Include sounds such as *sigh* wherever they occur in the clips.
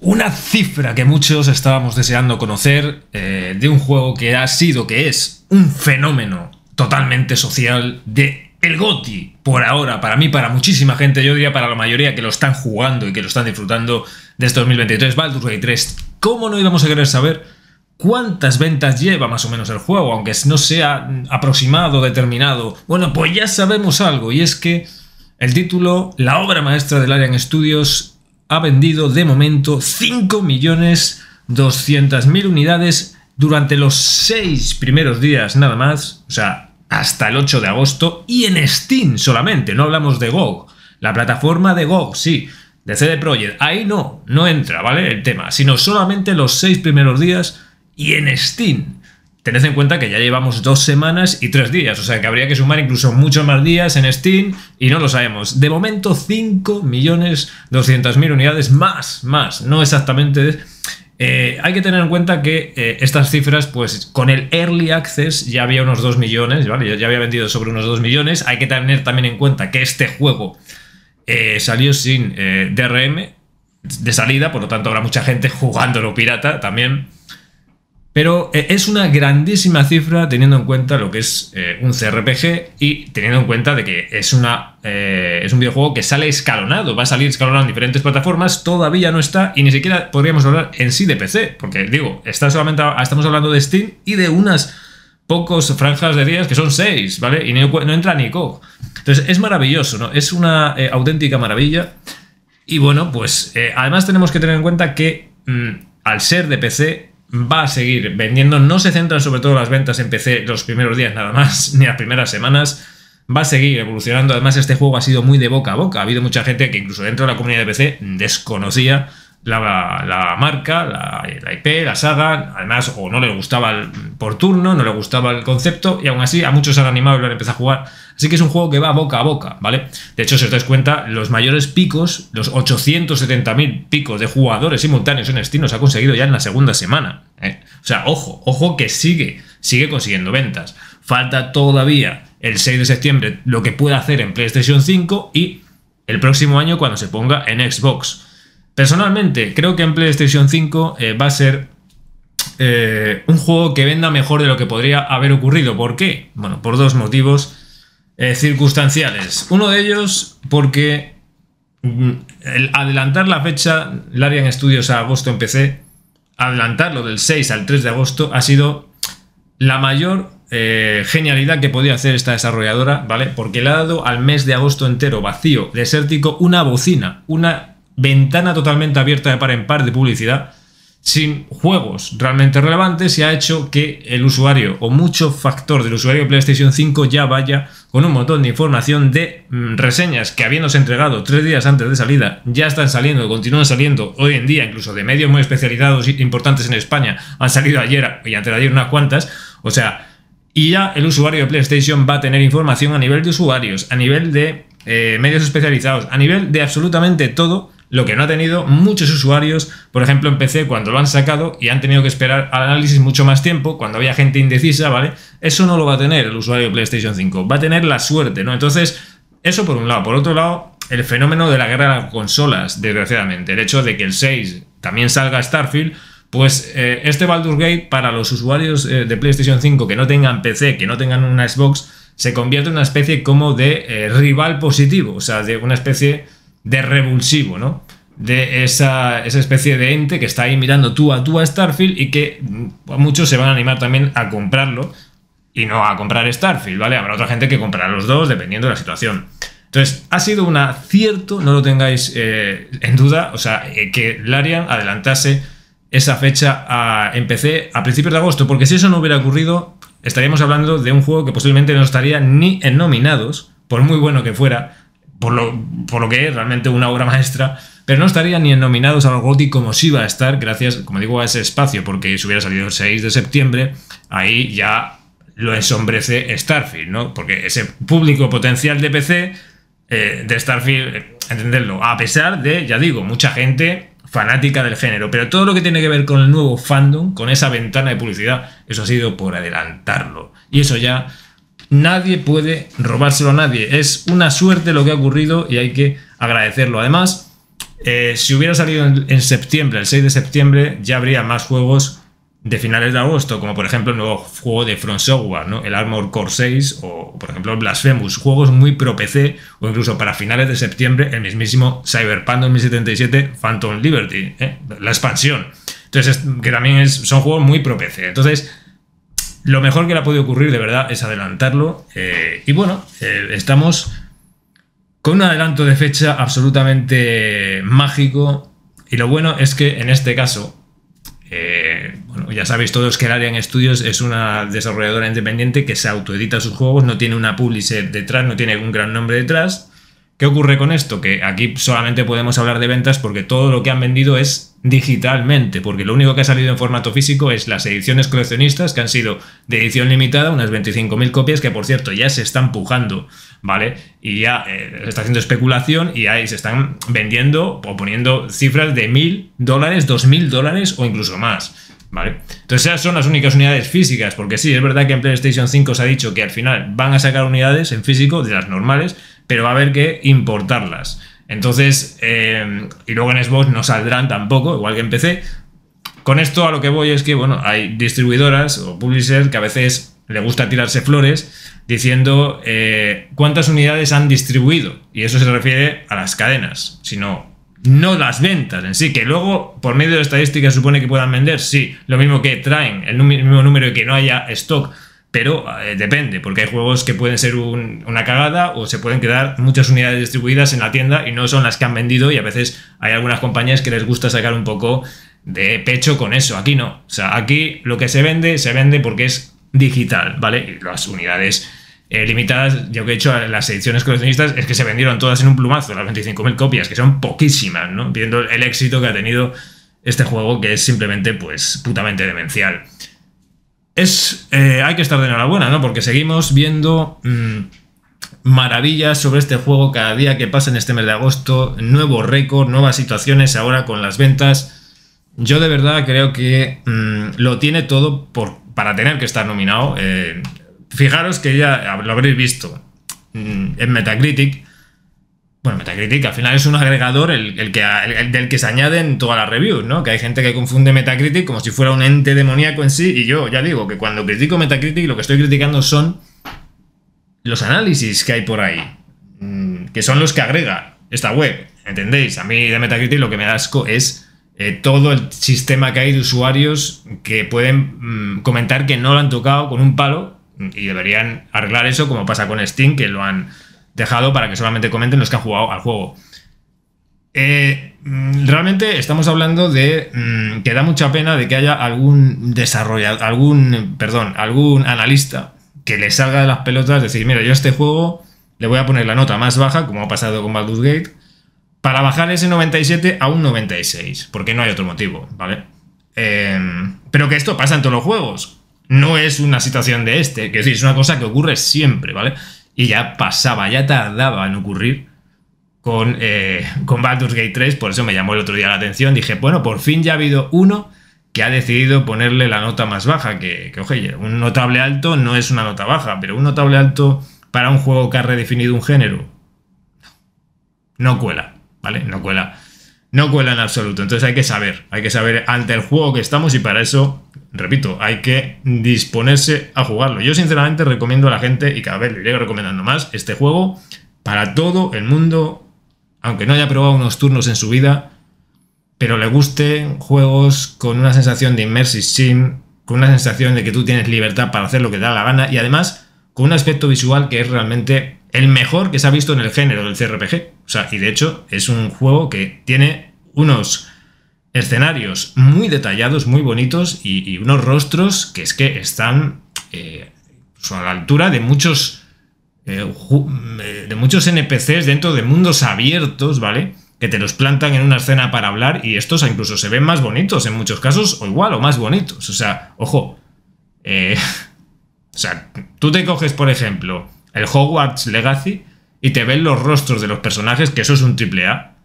Una cifra que muchos estábamos deseando conocer eh, de un juego que ha sido, que es un fenómeno totalmente social de el GOTI. Por ahora, para mí, para muchísima gente, yo diría para la mayoría que lo están jugando y que lo están disfrutando de este 2023, Baldur's Gate 3. ¿Cómo no íbamos a querer saber cuántas ventas lleva más o menos el juego? Aunque no sea aproximado, determinado. Bueno, pues ya sabemos algo, y es que el título, la obra maestra del Arian Studios, ha vendido de momento 5.200.000 unidades durante los 6 primeros días nada más, o sea, hasta el 8 de agosto, y en Steam solamente, no hablamos de GOG. La plataforma de GOG, sí, de CD Projekt, ahí no, no entra, ¿vale? El tema, sino solamente los seis primeros días y en Steam tened en cuenta que ya llevamos dos semanas y tres días, o sea que habría que sumar incluso muchos más días en Steam y no lo sabemos. De momento 5.200.000 unidades más, más, no exactamente... Eh, hay que tener en cuenta que eh, estas cifras, pues con el Early Access ya había unos 2 millones, ¿vale? Ya había vendido sobre unos 2 millones. Hay que tener también en cuenta que este juego eh, salió sin DRM de salida, por lo tanto habrá mucha gente jugándolo pirata también. Pero eh, es una grandísima cifra teniendo en cuenta lo que es eh, un CRPG y teniendo en cuenta de que es, una, eh, es un videojuego que sale escalonado, va a salir escalonado en diferentes plataformas, todavía no está y ni siquiera podríamos hablar en sí de PC, porque digo, está solamente, ah, estamos hablando de Steam y de unas pocos franjas de días que son seis, ¿vale? Y no, entra ni co. Entonces es maravilloso, ¿no? Es una auténtica maravilla. Y bueno, pues además tenemos que tener en cuenta que mm, al ser de PC va a seguir vendiendo, no se centran sobre todo las ventas en PC los primeros días nada más, *laughs* ni las primeras semanas, va a seguir evolucionando, además este juego ha sido muy de boca a boca, ha habido mucha gente que incluso dentro de la comunidad de PC desconocía la, marca, la, IP, la saga, además o no le gustaba por turno, no le gustaba el concepto y aún así a muchos se han animado y lo han empezado a jugar. Así que es un juego que va boca a boca, ¿vale? De hecho, si os dais cuenta, los mayores picos, los 870.000 picos de jugadores simultáneos en Steam los ha conseguido ya en la segunda semana. ¿eh? O sea, ojo, ojo que sigue, sigue consiguiendo ventas. Falta todavía el 6 de septiembre lo que pueda hacer en PlayStation 5 y el próximo año cuando se ponga en Xbox. Personalmente, creo que en PlayStation 5 eh, va a ser eh, un juego que venda mejor de lo que podría haber ocurrido. ¿Por qué? Bueno, por dos motivos eh, circunstanciales. Uno de ellos porque mm, el adelantar la fecha Larian Studios a agosto en PC, adelantarlo del 6 al 3 de agosto ha sido la mayor eh, genialidad que podía hacer esta desarrolladora, ¿vale? Porque le ha dado al mes de agosto entero vacío, desértico, una bocina, una ventana totalmente abierta de par en par de publicidad sin juegos realmente relevantes y ha hecho que el usuario o mucho factor del usuario de PlayStation 5 ya vaya con un montón de información de mm, reseñas que habiéndose entregado tres días antes de salida ya están saliendo, y continúan saliendo hoy en día incluso de medios muy especializados e importantes en España, han salido ayer y antes de ayer unas cuantas, o sea, y ya el usuario de PlayStation va a tener información a nivel de usuarios, a nivel de eh, medios especializados, a nivel de absolutamente todo lo que no ha tenido muchos usuarios, por ejemplo, en PC cuando lo han sacado y han tenido que esperar al análisis mucho más tiempo, cuando había gente indecisa, ¿vale? Eso no lo va a tener el usuario de PlayStation 5, va a tener la suerte, ¿no? Entonces, eso por un lado. Por otro lado, el fenómeno de la guerra de las consolas, desgraciadamente, el hecho de que el 6 también salga Starfield, pues eh, este Baldur Gate para los usuarios eh, de PlayStation 5 que no tengan PC, que no tengan una Xbox, se convierte en una especie como de eh, rival positivo, o sea, de una especie de revulsivo, ¿no? De esa, especie de ente que está ahí mirando tú a tú a Starfield y que mm, muchos se van a animar también a comprarlo y no a comprar Starfield, ¿vale? Habrá otra gente que comprará los dos dependiendo de la situación. Entonces, ha sido un acierto, no lo tengáis eh, en duda, o sea, eh, que Larian adelantase esa fecha a, empecé a principios de agosto, porque si eso no hubiera ocurrido, estaríamos hablando de un juego que posiblemente no estaría ni en nominados, por muy bueno que fuera, por lo, que es realmente una obra maestra, pero no estaría ni en nominados al Gothic como si iba a estar, gracias, como digo, a ese espacio, porque si hubiera salido el 6 de septiembre, ahí ya lo ensombrece Starfield, ¿no? Porque ese público potencial de PC, eh, de Starfield, eh, entenderlo, a pesar de, ya digo, mucha gente fanática del género, pero todo lo que tiene que ver con el nuevo fandom, con esa ventana de publicidad, eso ha sido por adelantarlo. Y eso ya Nadie puede robárselo a nadie. Es una suerte lo que ha ocurrido y hay que agradecerlo. Además, eh, si hubiera salido en, septiembre, el 6 de septiembre, ya habría más juegos de finales de agosto, como por ejemplo el nuevo juego de Front Software, el Armor Core 6 o por ejemplo Blasphemous, juegos muy pro PC o incluso para finales de septiembre el mismísimo Cyberpunk 2077 Phantom Liberty, ¿eh? la expansión. Entonces, que también son juegos muy pro PC. Entonces, lo mejor que le ha podido ocurrir, de verdad, es adelantarlo. Eh, y bueno, eh, estamos con un adelanto de fecha absolutamente mágico. Y lo bueno es que en este caso, eh, bueno, ya sabéis todos que en Studios es una desarrolladora independiente que se autoedita sus juegos, no tiene una publisher detrás, no tiene un gran nombre detrás. ¿Qué ocurre con esto? Que aquí solamente podemos hablar de ventas porque todo lo que han vendido es digitalmente, porque lo único que ha salido en formato físico es las ediciones coleccionistas que han sido de edición limitada, unas 25.000 copias que por cierto ya se están pujando, ¿vale? Y ya eh, se está haciendo especulación y ahí se están vendiendo o poniendo cifras de 1.000 dólares, 2.000 dólares o incluso más. ¿Vale? Entonces esas son las únicas unidades físicas, porque sí, es verdad que en PlayStation 5 se ha dicho que al final van a sacar unidades en físico de las normales, pero va a haber que importarlas. Entonces, eh, y luego en Xbox no saldrán tampoco, igual que en PC. Con esto a lo que voy es que, bueno, hay distribuidoras o publishers que a veces le gusta tirarse flores diciendo eh, cuántas unidades han distribuido. Y eso se refiere a las cadenas, sino no las ventas en sí, que luego por medio de estadísticas supone que puedan vender, sí, lo mismo que traen el, el mismo número y que no haya stock pero eh, depende, porque hay juegos que pueden ser una cagada o se pueden quedar muchas unidades distribuidas en la tienda y no son las que han vendido y a veces hay algunas compañías que les gusta sacar un poco de pecho con eso. Aquí no, o sea, aquí lo que se vende se vende porque es digital, ¿vale? Y las unidades eh, limitadas, yo que he hecho las ediciones coleccionistas es que se vendieron todas en un plumazo, las 25.000 copias, que son poquísimas, ¿no? Viendo el éxito que ha tenido este juego que es simplemente pues putamente demencial es, eh, hay que estar de enhorabuena, ¿no? Porque seguimos viendo mm, maravillas sobre este juego cada día que pasa en este mes de agosto, nuevo récords, nuevas situaciones ahora con las ventas. Yo de verdad creo que mm, lo tiene todo por, para tener que estar nominado. Eh, fijaros que ya lo habréis visto mm, en Metacritic bueno, Metacritic al final es un agregador el, que, del que se añaden todas las reviews, ¿no? Que hay gente que confunde Metacritic como si fuera un ente demoníaco en sí. Y yo ya digo que cuando critico Metacritic lo que estoy criticando son los análisis que hay por ahí. Mm, que son los que agrega esta web. ¿Entendéis? A mí de Metacritic lo que me da asco es eh, todo el sistema que hay de usuarios que pueden mm, comentar que no lo han tocado con un palo y deberían arreglar eso como pasa con Steam, que lo han dejado para que solamente comenten los que han jugado al juego. Eh, mm, realmente estamos hablando de mm, que da mucha pena de que haya algún desarrollador, algún, perdón, algún analista que le salga de las pelotas decir, mira, yo a este juego le voy a poner la nota más baja, como ha pasado con Baldur's Gate, para bajar ese 97 a un 96, porque no hay otro motivo, ¿vale? Em, pero que esto pasa en todos los juegos, no es una situación de este, que es es una cosa que ocurre siempre, ¿vale? y ya pasaba, ya tardaba en ocurrir con, eh, con Baldur's Gate 3, por eso me llamó el otro día la atención, dije, bueno, por fin ya ha habido uno que ha decidido ponerle la nota más baja que, que Un notable alto no es una nota baja, pero un notable alto para un juego que ha redefinido un género, no cuela, ¿vale? No cuela. No cuela en absoluto. Entonces hay que saber, hay que saber ante el juego que estamos y para eso repito, hay que disponerse a jugarlo. Yo sinceramente recomiendo a la gente, y cada vez le iré recomendando más, este juego para todo el mundo, aunque no haya probado unos turnos en su vida, pero le gusten juegos con una sensación de immersive sim, con una sensación de que tú tienes libertad para hacer lo que te da la gana y además con un aspecto visual que es realmente el mejor que se ha visto en el género del CRPG. O sea, y de hecho es un juego que tiene unos escenarios muy detallados, muy bonitos y, unos rostros que es que están eh, pues, a la altura de muchos eh, eh, de muchos NPCs dentro de mundos abiertos, ¿vale? Que te los plantan en una escena para hablar y estos incluso se ven más bonitos en muchos casos o igual o más bonitos. O sea, ojo. *laughs* o sea, tú te coges, por ejemplo, el Hogwarts Legacy y te ven los rostros de los personajes, que eso es un triple A.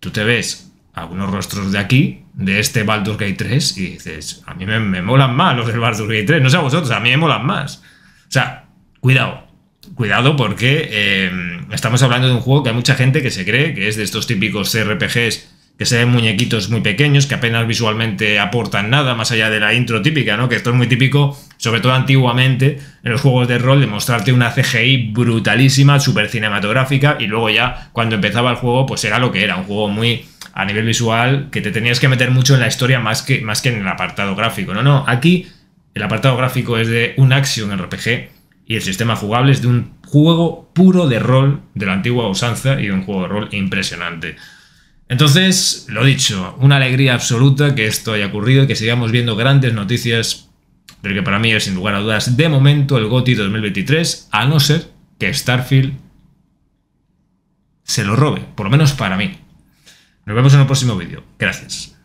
Tú te ves algunos rostros de aquí, de este Baldur's Gate 3, y dices, a mí me, molan más los del Baldur's Gate 3, no sé a vosotros, a mí me molan más. O sea, cuidado, cuidado porque em, estamos hablando de un juego que hay mucha gente que se cree que es de estos típicos RPGs que se ven muñequitos muy pequeños, que apenas visualmente aportan nada, más allá de la intro típica, ¿no? Que esto es muy típico, sobre todo antiguamente, en los juegos de rol, de mostrarte una CGI brutalísima, súper cinematográfica, y luego ya, cuando empezaba el juego, pues era lo que era, un juego muy a nivel visual que te tenías que meter mucho en la historia más que, más que en el apartado gráfico. No, no, aquí el apartado gráfico es de un action RPG y el sistema jugable es de un juego puro de rol de la antigua usanza y de un juego de rol impresionante. Entonces, lo dicho, una alegría absoluta que esto haya ocurrido y que sigamos viendo grandes noticias del que para mí es sin lugar a dudas de momento el GOTY 2023, a no ser que Starfield se lo robe, por lo menos para mí. Nos vemos en el próximo vídeo. Gracias.